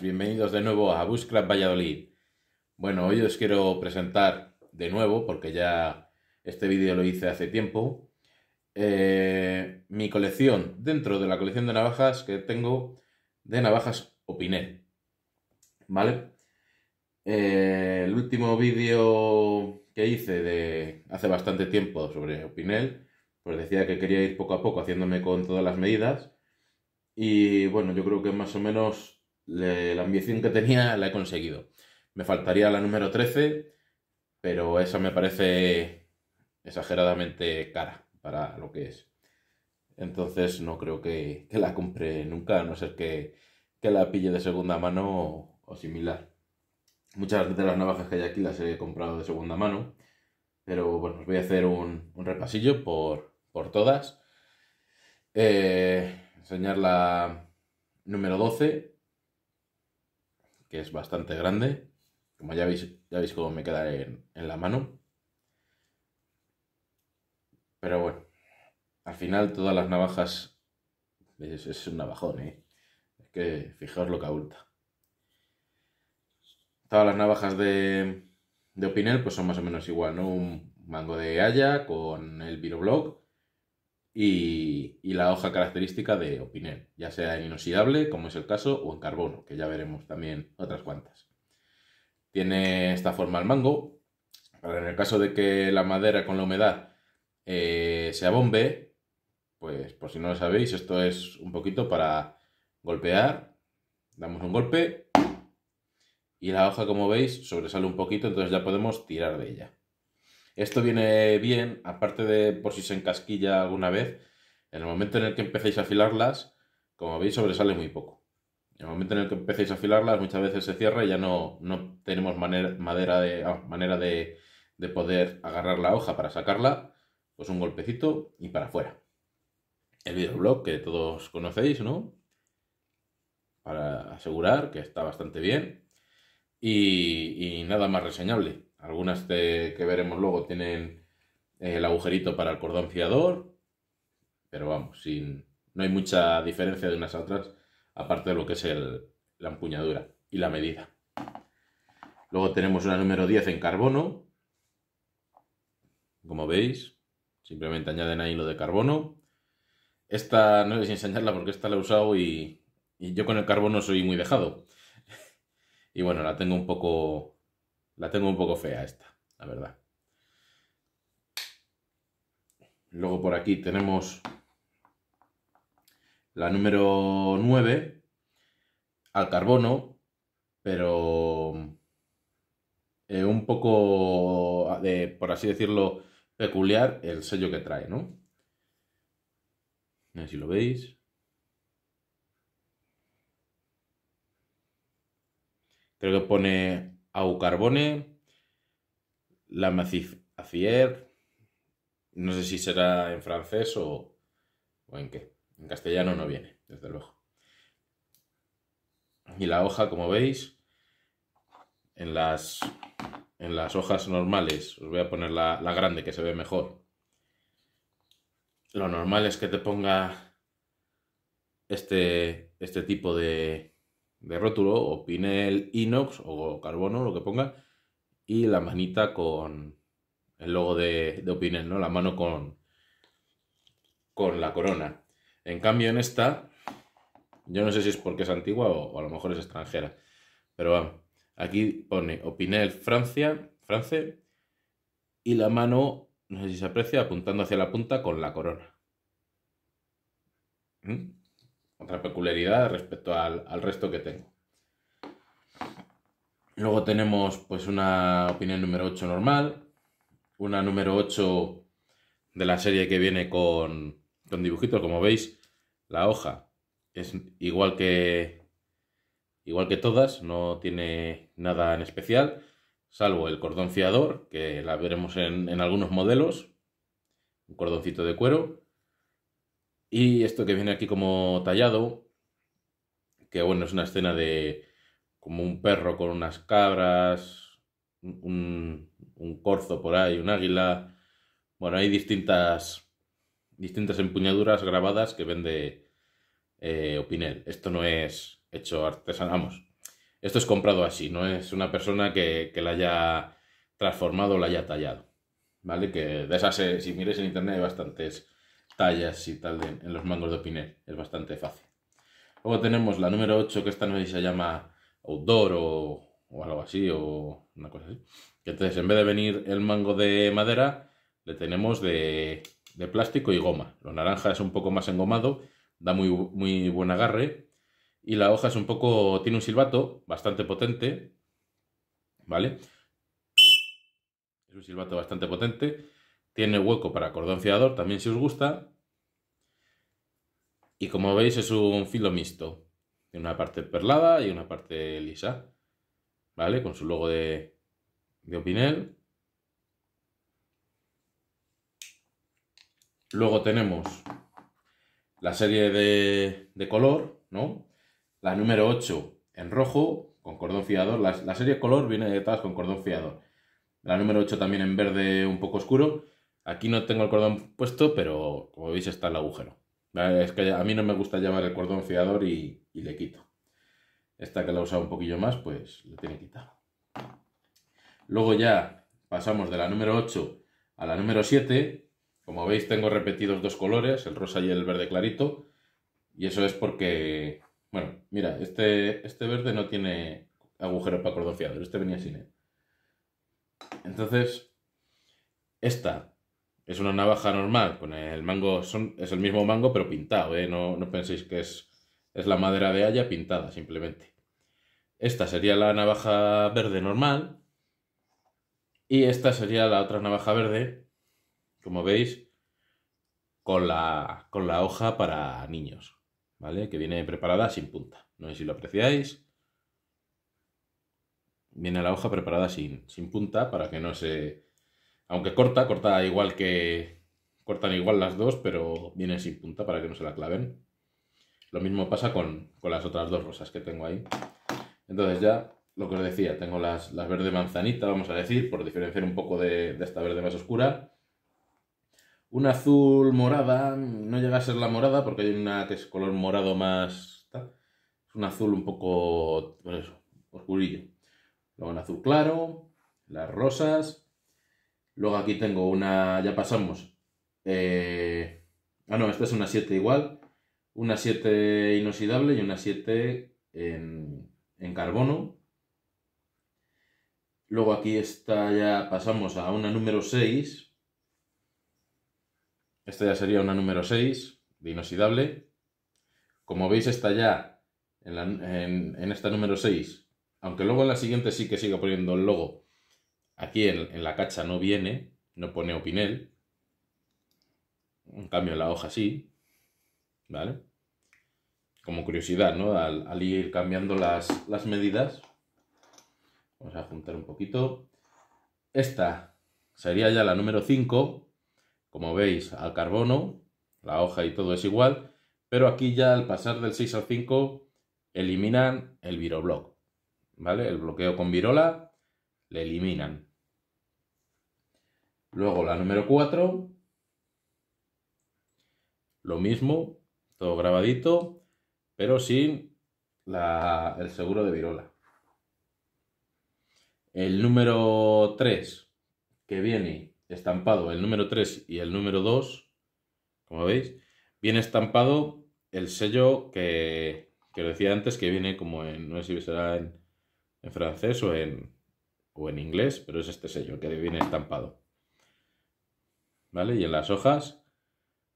bienvenidos de nuevo a Bushcraft Valladolid. Bueno, hoy os quiero presentar de nuevo, porque ya este vídeo lo hice hace tiempo, eh, mi colección, dentro de la colección de navajas que tengo de navajas Opinel. ¿Vale? Eh, el último vídeo que hice de hace bastante tiempo sobre Opinel, pues decía que quería ir poco a poco haciéndome con todas las medidas. Y bueno, yo creo que más o menos la ambición que tenía la he conseguido. Me faltaría la número 13, pero esa me parece exageradamente cara para lo que es. Entonces no creo que, la compre nunca, a no ser que, que la pille de segunda mano o, similar. Muchas de las navajas que hay aquí las he comprado de segunda mano, pero bueno, os voy a hacer un, repasillo por, todas. Eh, enseñar la número 12, que es bastante grande. Como ya veis, ya veis cómo me queda en, la mano. Pero bueno, al final todas las navajas es, un navajón, ¿eh? Es que fijaos lo que abulta. Todas las navajas de, de Opinel pues son más o menos igual, ¿no? Un mango de haya con el viroblock y, la hoja característica de Opinel, ya sea en inoxidable, como es el caso, o en carbono, que ya veremos también otras cuantas. Tiene esta forma el mango, pero en el caso de que la madera con la humedad eh, sea se abombe, pues por si no lo sabéis, esto es un poquito para golpear, damos un golpe y la hoja, como veis, sobresale un poquito, entonces ya podemos tirar de ella. Esto viene bien, aparte de por si se encasquilla alguna vez, en el momento en el que empecéis a afilarlas, como veis, sobresale muy poco. En el momento en el que empecéis a afilarlas, muchas veces se cierra y ya no, no tenemos ah, manera, de, manera de, poder agarrar la hoja para sacarla, pues un golpecito y para afuera. El videoblog que todos conocéis, ¿no? Para asegurar que está bastante bien y nada más reseñable. Algunas que veremos luego tienen eh, el agujerito para el cordón fiador, pero vamos, sin, no hay mucha diferencia de unas a otras, aparte de lo que es la empuñadura y la medida. Luego tenemos una número 10 en carbono, como veis, simplemente añaden ahí lo de carbono. Esta no es enseñarla porque esta la he usado y yo con el carbono soy muy dejado. y bueno, la tengo un poco la tengo un poco fea esta, la verdad. Luego por aquí tenemos la número 9 al carbono, pero eh, un poco, de, por así decirlo, peculiar el sello que trae, ¿no? A ver si lo veis. Creo que pone Aucarbone, Carbone, La acier, no sé si será en francés o, en qué. En castellano no viene, desde luego. Y la hoja, como veis, en las, en las hojas normales, os voy a poner la, la grande que se ve mejor. Lo normal es que te ponga este, este tipo de, de rótulo Opinel Inox o carbono, lo que ponga, y la manita con el logo de, Opinel, ¿no? La mano con, con la corona. En cambio, en esta, yo no sé si es porque es antigua o, a lo mejor es extranjera, pero vamos, aquí pone Opinel Francia, France, y la mano, no sé si se aprecia, apuntando hacia la punta con la corona. ¿Mm? otra peculiaridad respecto al, resto que tengo. Luego tenemos pues una opinión número 8 normal, una número 8 de la serie que viene con, con dibujitos, como veis, la hoja es igual que igual que todas, no tiene nada en especial, salvo el cordón fiador, que la veremos en algunos modelos, un cordoncito de cuero, y esto que viene aquí como tallado, que bueno, es una escena de como un perro con unas cabras, un, un corzo por ahí, un águila. Bueno, hay distintas, distintas empuñaduras grabadas que vende eh, Opinel. Esto no es hecho artesanal, vamos. Esto es comprado así, no es una persona que, la haya transformado o la haya tallado. ¿Vale? Que de esas, eh, si mires en internet, hay bastantes tallas y tal en los mangos de Pinel. Es bastante fácil. Luego tenemos la número 8, que esta no sé si se llama outdoor o, algo así, o una cosa así. entonces, en vez de venir el mango de madera, le tenemos de, plástico y goma. Lo naranja es un poco más engomado, da muy, muy buen agarre. Y la hoja es un poco. tiene un silbato bastante potente. ¿Vale? Es un silbato bastante potente. Tiene hueco para cordón también si os gusta. Y como veis es un filo mixto. Tiene una parte perlada y una parte lisa. ¿Vale? Con su logo de, Opinel. Luego tenemos la serie de, color, ¿no? La número 8 en rojo, con cordón fiador. La, serie serie color viene detrás con cordón fiador. La número 8 también en verde un poco oscuro. Aquí no tengo el cordón puesto, pero como veis está el agujero. Es que a mí no me gusta llevar el cordón fiador y, le quito. Esta que la he usado un poquillo más, pues le tiene quitado. Luego ya pasamos de la número 8 a la número 7. Como veis tengo repetidos dos colores, el rosa y el verde clarito. Y eso es porque, bueno, mira, este, este verde no tiene agujero para cordón fiador, este venía sin él. Entonces, esta es una navaja normal, con el mango, son, es el mismo mango pero pintado, ¿eh? no, no penséis que es, es la madera de haya pintada simplemente. Esta sería la navaja verde normal y esta sería la otra navaja verde, como veis, con la, con la hoja para niños, ¿vale? Que viene preparada sin punta, no sé si lo apreciáis. Viene la hoja preparada sin, sin punta para que no se aunque corta, corta igual que. Cortan igual las dos, pero vienen sin punta para que no se la claven. Lo mismo pasa con, las otras dos rosas que tengo ahí. Entonces ya, lo que os decía, tengo las, las verde manzanita, vamos a decir, por diferenciar un poco de, esta verde más oscura. Una azul morada, no llega a ser la morada porque hay una que es color morado más... Es un azul un poco, pues eso, oscurillo. Luego un azul claro, las rosas, Luego aquí tengo una, ya pasamos. Eh, ah, no, esta es una 7 igual, una 7 inoxidable y una 7 en, en carbono. Luego aquí está, ya pasamos a una número 6. Esta ya sería una número 6 de inoxidable. Como veis, está ya en, en esta número 6. Aunque luego en la siguiente sí que siga poniendo el logo Aquí en, la cacha no viene, no pone opinel. En cambio en la hoja sí, ¿vale? Como curiosidad, ¿no? Al, ir cambiando las, las medidas, vamos a juntar un poquito. Esta sería ya la número 5, como veis, al carbono, la hoja y todo es igual, pero aquí ya al pasar del 6 al 5 eliminan el viroblock, ¿vale? El bloqueo con virola le eliminan. Luego la número 4, lo mismo, todo grabadito, pero sin el seguro de virola. El número 3, que viene estampado, el número 3 y el número 2, como veis, viene estampado el sello que, que decía antes, que viene como en, no sé si será en, en francés o en, o en inglés, pero es este sello que viene estampado. ¿Vale? Y en las hojas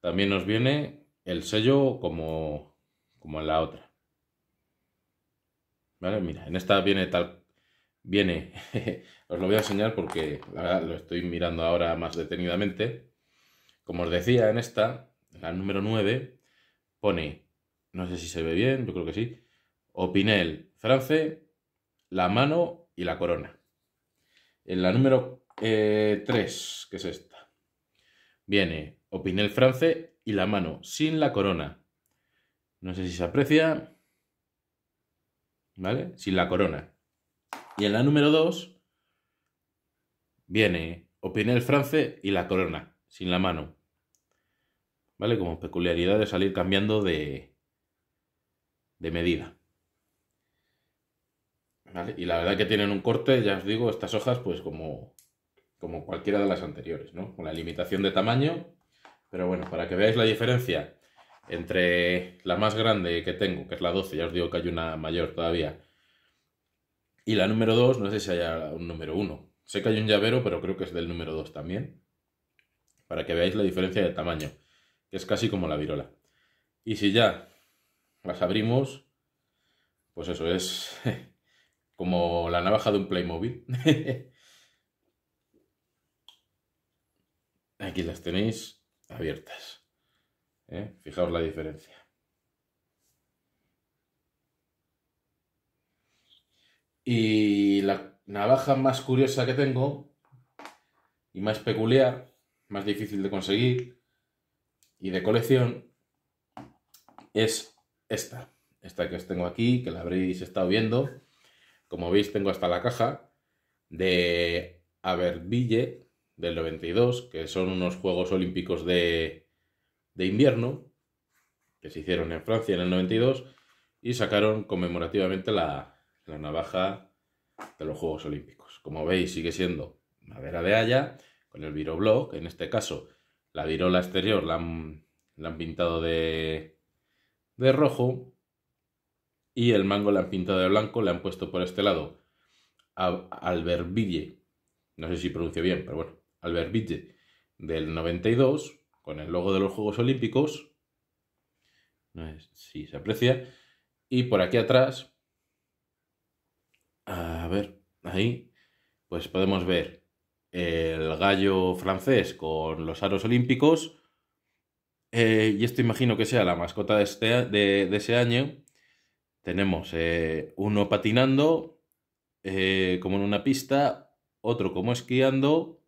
también nos viene el sello como, como en la otra. ¿Vale? Mira, en esta viene tal... Viene, os lo voy a enseñar porque lo estoy mirando ahora más detenidamente. Como os decía, en esta, la número 9, pone, no sé si se ve bien, yo creo que sí, Opinel, France, la mano y la corona. En la número 3, eh, que es esta, viene Opinel France y la mano sin la corona. No sé si se aprecia. ¿Vale? Sin la corona. Y en la número 2 viene Opinel France y la corona, sin la mano. ¿Vale? Como peculiaridad de salir cambiando de, de medida. Y la verdad que tienen un corte, ya os digo, estas hojas, pues como, como cualquiera de las anteriores, ¿no? Con la limitación de tamaño, pero bueno, para que veáis la diferencia entre la más grande que tengo, que es la 12, ya os digo que hay una mayor todavía, y la número 2, no sé si haya un número 1. Sé que hay un llavero, pero creo que es del número 2 también, para que veáis la diferencia de tamaño, que es casi como la virola. Y si ya las abrimos, pues eso es Como la navaja de un Playmobil. Aquí las tenéis abiertas. ¿eh? Fijaos la diferencia. Y la navaja más curiosa que tengo y más peculiar, más difícil de conseguir y de colección es esta. Esta que os tengo aquí, que la habréis estado viendo como veis, tengo hasta la caja de Aberville del 92, que son unos Juegos Olímpicos de, de invierno que se hicieron en Francia en el 92 y sacaron conmemorativamente la, navaja de los Juegos Olímpicos. Como veis, sigue siendo madera de haya con el viroblock. En este caso, la virola exterior la han, la han pintado de, de rojo y el mango le han pintado de blanco, le han puesto por este lado Alberville, no sé si pronuncio bien, pero bueno, Alberville del 92, con el logo de los Juegos Olímpicos, no sé si se aprecia, y por aquí atrás, a ver, ahí, pues podemos ver el gallo francés con los aros olímpicos, eh, y esto imagino que sea la mascota de este ese año, tenemos eh, uno patinando, eh, como en una pista, otro como esquiando,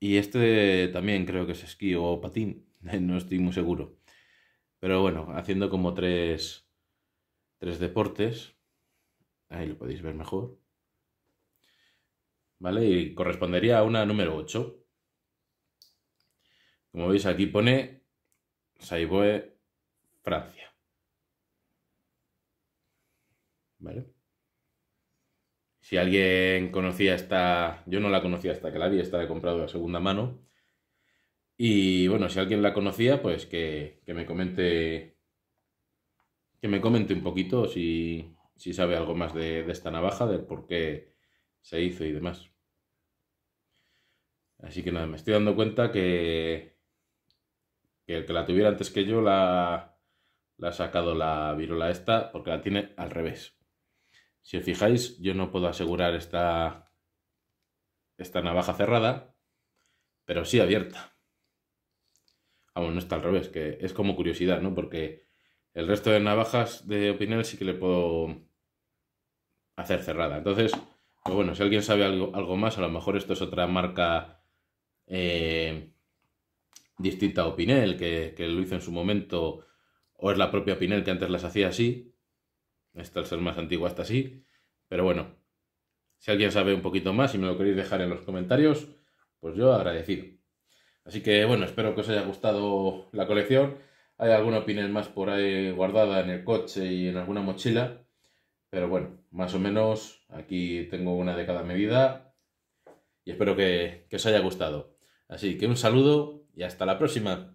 y este también creo que es esquí o patín, no estoy muy seguro. Pero bueno, haciendo como tres, tres deportes, ahí lo podéis ver mejor. ¿Vale? Y correspondería a una número 8. Como veis aquí pone Saiboe, Francia. Si alguien conocía esta, yo no la conocía hasta que la vi, esta la comprado de segunda mano. Y bueno, si alguien la conocía, pues que, me comente, que me comente un poquito si, sabe algo más de, esta navaja, del por qué se hizo y demás. Así que nada, me estoy dando cuenta que, que el que la tuviera antes que yo la, la ha sacado la virola esta porque la tiene al revés. Si os fijáis, yo no puedo asegurar esta, esta navaja cerrada, pero sí abierta. Vamos, no está al revés, que es como curiosidad, ¿no? Porque el resto de navajas de Opinel sí que le puedo hacer cerrada. Entonces, pues bueno, si alguien sabe algo, algo, más, a lo mejor esto es otra marca eh, distinta a Opinel, que, que lo hizo en su momento, o es la propia Opinel que antes las hacía así, esta es ser más antigua hasta así. Pero bueno, si alguien sabe un poquito más y me lo queréis dejar en los comentarios, pues yo agradecido. Así que bueno, espero que os haya gustado la colección. Hay alguna opinión más por ahí guardada en el coche y en alguna mochila. Pero bueno, más o menos aquí tengo una de cada medida. Y espero que os haya gustado. Así que un saludo y hasta la próxima.